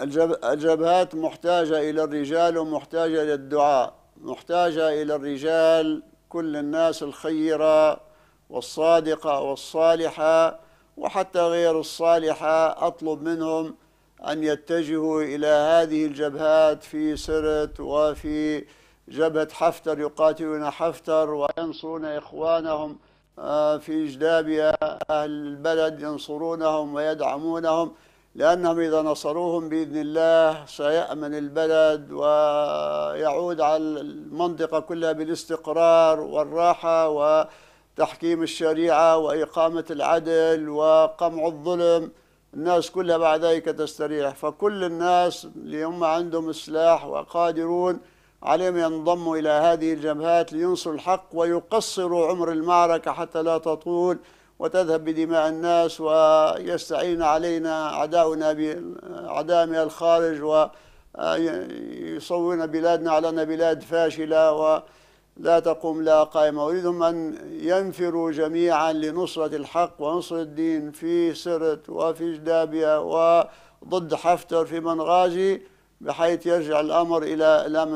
الجبهات محتاجة إلى الرجال ومحتاجة إلى الدعاء محتاجة إلى الرجال كل الناس الخيرة والصادقة والصالحة وحتى غير الصالحة أطلب منهم أن يتجهوا إلى هذه الجبهات في سرت وفي جبهة حفتر يقاتلون حفتر وينصرون إخوانهم آه، في إجدابها أهل البلد ينصرونهم ويدعمونهم لأنهم إذا نصروهم بإذن الله سيأمن البلد ويعود على المنطقة كلها بالاستقرار والراحة وتحكيم الشريعة وإقامة العدل وقمع الظلم الناس كلها بعد ذلك تستريح فكل الناس اللي هم عندهم سلاح وقادرون عليهم ينضموا إلى هذه الجبهات لينصروا الحق ويقصروا عمر المعركة حتى لا تطول وتذهب بدماء الناس ويستعين علينا عداؤنا بعداء من الخارج ويصورون بلادنا على أنها بلاد فاشلة ولا تقوم لا قائمة أريدهم أن ينفروا جميعا لنصرة الحق ونصرة الدين في سرت وفي جدابية وضد حفتر في منغازي بحيث يرجع الأمر إلى الأمن